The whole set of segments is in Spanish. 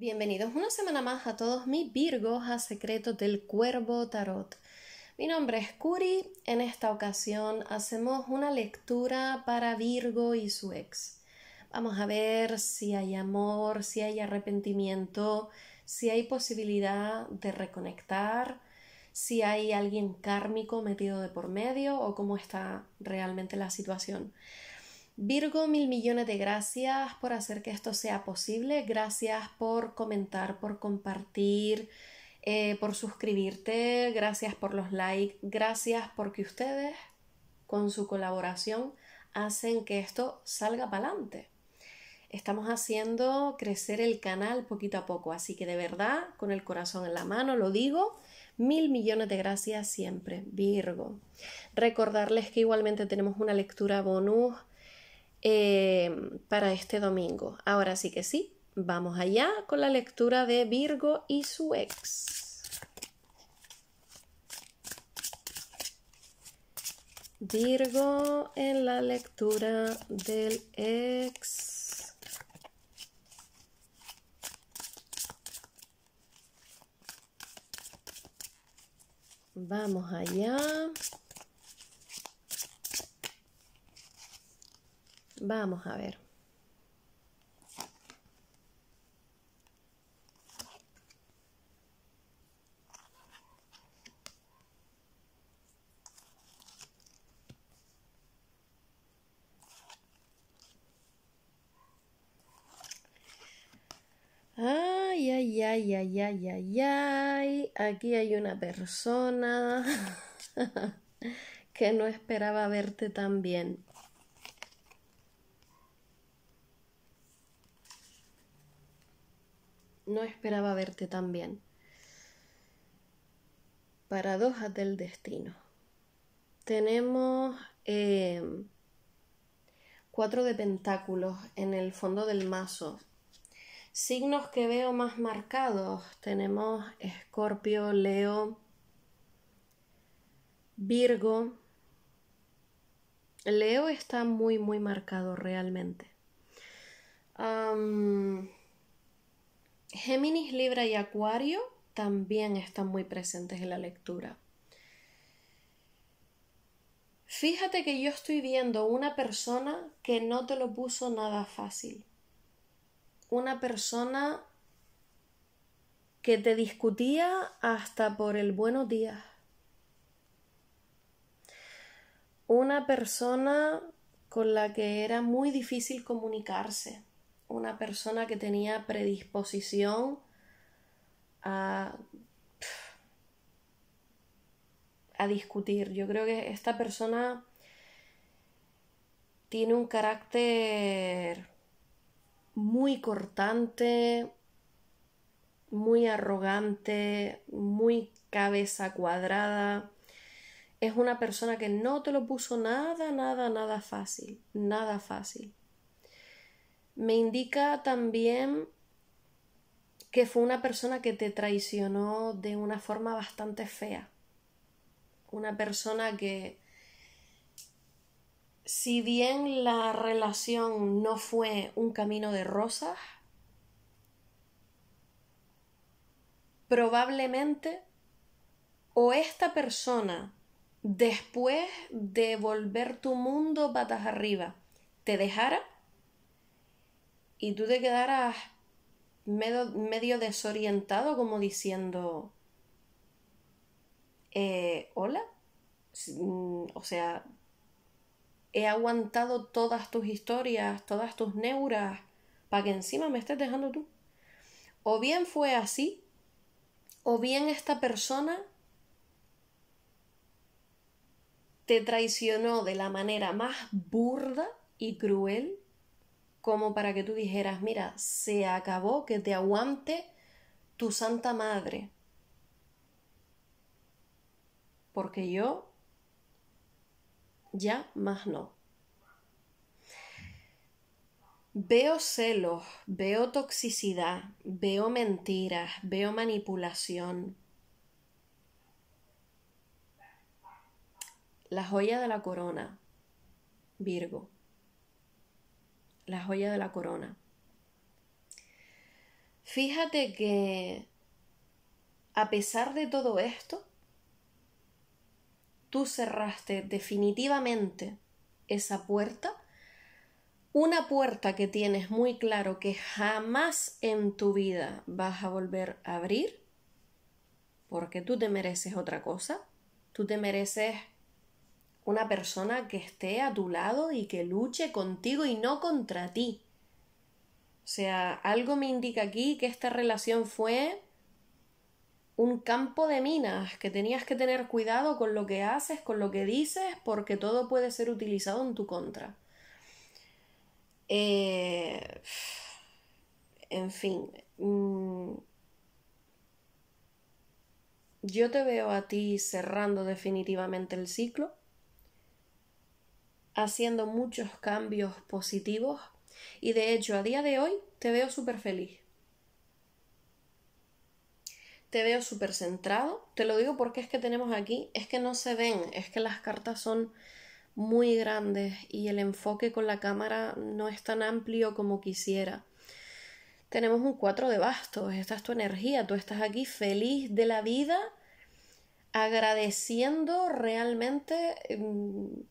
Bienvenidos una semana más a todos mis Virgos a Secretos del Cuervo Tarot. Mi nombre es Curi. En esta ocasión hacemos una lectura para Virgo y su ex. Vamos a ver si hay amor, si hay arrepentimiento, si hay posibilidad de reconectar, si hay alguien kármico metido de por medio o cómo está realmente la situación. Virgo, mil millones de gracias por hacer que esto sea posible. Gracias por comentar, por compartir, eh, por suscribirte. Gracias por los likes. Gracias porque ustedes, con su colaboración, hacen que esto salga para adelante. Estamos haciendo crecer el canal poquito a poco, así que de verdad, con el corazón en la mano, lo digo, Mil millones de gracias siempre, Virgo. Recordarles que igualmente tenemos una lectura bonus Em, para este domingo. Ahora sí que sí, vamos allá con la lectura de Virgo y su ex. Virgo en la lectura del ex. Vamos allá. Vamos a ver. Ay, ay, ay, ay, ay, ay, ay. Aquí hay una persona que no esperaba verte tan bien. No esperaba verte tan bien. Paradojas del destino. Tenemos eh, cuatro de pentáculos en el fondo del mazo. Signos que veo más marcados. Tenemos Escorpio, Leo, Virgo. Leo está muy, muy marcado realmente. Géminis, Libra y Acuario también están muy presentes en la lectura. Fíjate que yo estoy viendo una persona que no te lo puso nada fácil. Una persona que te discutía hasta por el buenos días. Una persona con la que era muy difícil comunicarse una persona que tenía predisposición a, discutir. Yo creo que esta persona tiene un carácter muy cortante, muy arrogante, muy cabeza cuadrada. Es una persona que no te lo puso nada, nada, nada fácil, nada fácil. Me indica también que fue una persona que te traicionó de una forma bastante fea. Una persona que, si bien la relación no fue un camino de rosas, probablemente o esta persona, después de volver tu mundo patas arriba, te dejara y tú te quedarás... medio, desorientado como diciendo, eh, hola, mm, o sea, he aguantado todas tus historias, todas tus neuras, para que encima me estés dejando tú. O bien fue así, o bien esta persona te traicionó de la manera más burda y cruel como para que tú dijeras, mira, se acabó, que te aguante tu Santa Madre. Porque yo ya más no. Veo celos, veo toxicidad, veo mentiras, veo manipulación. La joya de la corona, Virgo la joya de la corona. Fíjate que a pesar de todo esto, tú cerraste definitivamente esa puerta, una puerta que tienes muy claro que jamás en tu vida vas a volver a abrir, porque tú te mereces otra cosa, tú te mereces una persona que esté a tu lado y que luche contigo y no contra ti. O sea, algo me indica aquí que esta relación fue un campo de minas, que tenías que tener cuidado con lo que haces, con lo que dices, porque todo puede ser utilizado en tu contra. Eh, en fin, mm, yo te veo a ti cerrando definitivamente el ciclo haciendo muchos cambios positivos y de hecho a día de hoy te veo súper feliz. Te veo súper centrado, te lo digo porque es que tenemos aquí, es que no se ven, es que las cartas son muy grandes y el enfoque con la cámara no es tan amplio como quisiera. Tenemos un 4 de bastos, esta es tu energía, tú estás aquí feliz de la vida, agradeciendo realmente em,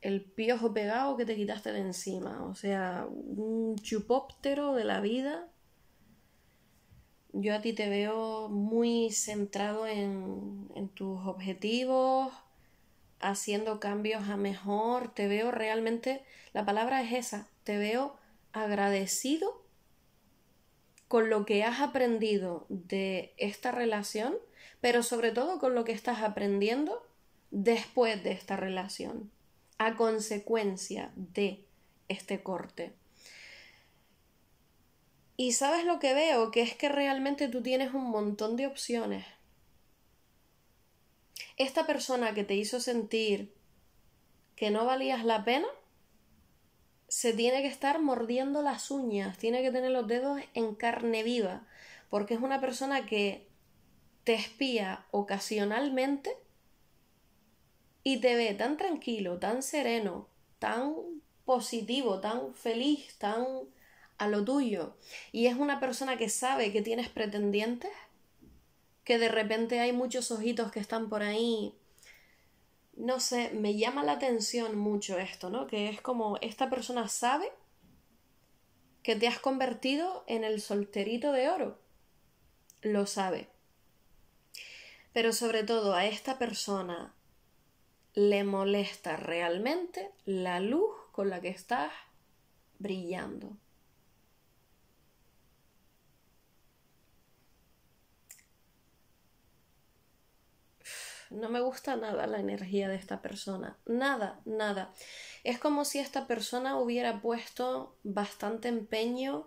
el piojo pegado que te quitaste de encima. O sea, un chupóptero de la vida. Yo a ti te veo muy centrado en, en tus objetivos, haciendo cambios a mejor. Te veo realmente, la palabra es esa, te veo agradecido con lo que has aprendido de esta relación, pero sobre todo con lo que estás aprendiendo después de esta relación a consecuencia de este corte. Y sabes lo que veo, que es que realmente tú tienes un montón de opciones. Esta persona que te hizo sentir que no valías la pena, se tiene que estar mordiendo las uñas, tiene que tener los dedos en carne viva, porque es una persona que te espía ocasionalmente y te ve tan tranquilo, tan sereno, tan positivo, tan feliz, tan a lo tuyo, y es una persona que sabe que tienes pretendientes, que de repente hay muchos ojitos que están por ahí. No sé, me llama la atención mucho esto, ¿no? Que es como esta persona sabe que te has convertido en el solterito de oro. Lo sabe. Pero sobre todo a esta persona le molesta realmente la luz con la que estás brillando. No me gusta nada la energía de esta persona. Nada, nada. Es como si esta persona hubiera puesto bastante empeño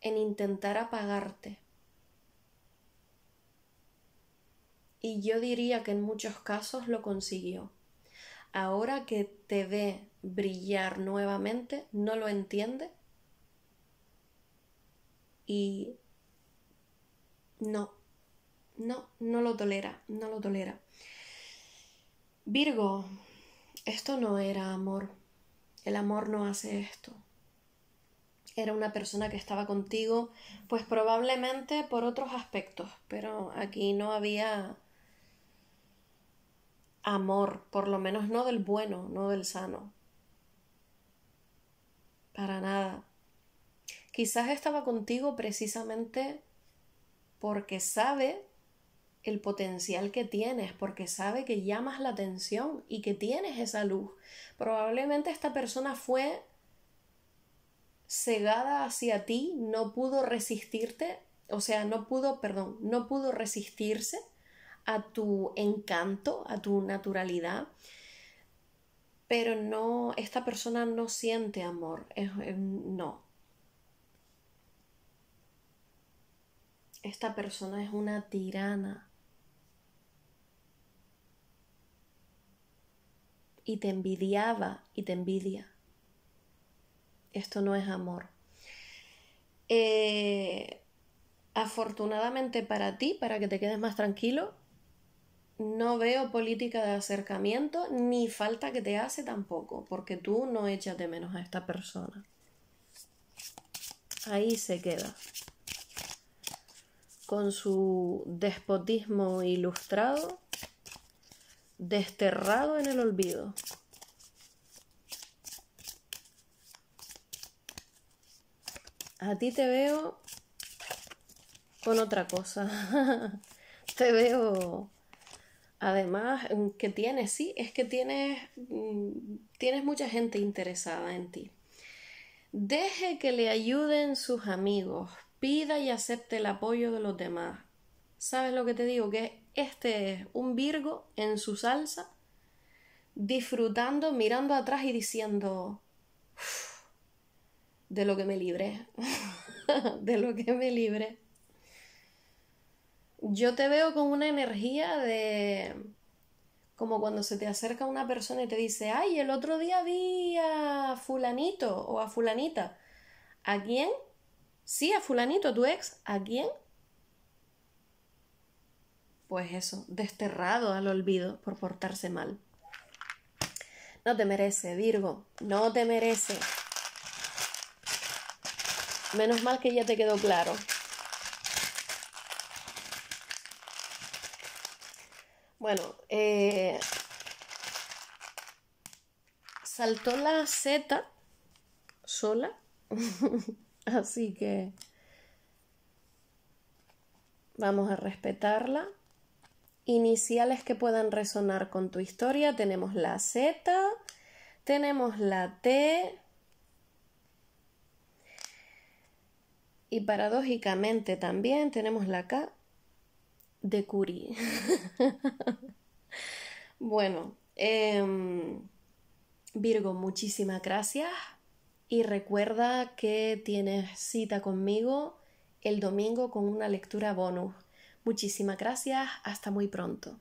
en intentar apagarte. y yo diría que en muchos casos lo consiguió. Ahora que te ve brillar nuevamente, no lo entiende y no, no, no lo tolera, no lo tolera. Virgo, esto no era amor. El amor no hace esto. Era una persona que estaba contigo, pues probablemente por otros aspectos, pero aquí no había amor, por lo menos no del bueno, no del sano. Para nada. Quizás estaba contigo precisamente porque sabe el potencial que tienes, porque sabe que llamas la atención y que tienes esa luz. Probablemente esta persona fue cegada hacia ti, no pudo resistirte, o sea, no pudo, perdón, no pudo resistirse a tu encanto, a tu naturalidad, pero no, esta persona no siente amor, no. Esta persona es una tirana. Y te envidiaba y te envidia. Esto no es amor. Eh, afortunadamente para ti, para que te quedes más tranquilo, no veo política de acercamiento ni falta que te hace tampoco, porque tú no echas de menos a esta persona. Ahí se queda. Con su despotismo ilustrado, desterrado en el olvido. A ti te veo con otra cosa. te veo Además, mm, que tienes, sí, es que tienes, mm, tienes mucha gente interesada en ti. Deje que le ayuden sus amigos, pida y acepte el apoyo de los demás. ¿Sabes lo que te digo? Que este es un Virgo en su salsa, disfrutando, mirando atrás y diciendo, de lo que me libré, de lo que me libre yo te veo con una energía de como cuando se te acerca una persona y te dice, ay, el otro día vi a fulanito o a fulanita. ¿A quién? Sí, a fulanito, tu ex. ¿A quién? Pues eso, desterrado al olvido por portarse mal. No te merece, Virgo, no te merece. Menos mal que ya te quedó claro. Bueno, eh, saltó la Z sola, así que vamos a respetarla. Iniciales que puedan resonar con tu historia, tenemos la Z, tenemos la T, y paradójicamente también tenemos la K de Curie. bueno, em, Virgo, muchísimas gracias y recuerda que tienes cita conmigo el domingo con una lectura bonus. Muchísimas gracias, hasta muy pronto.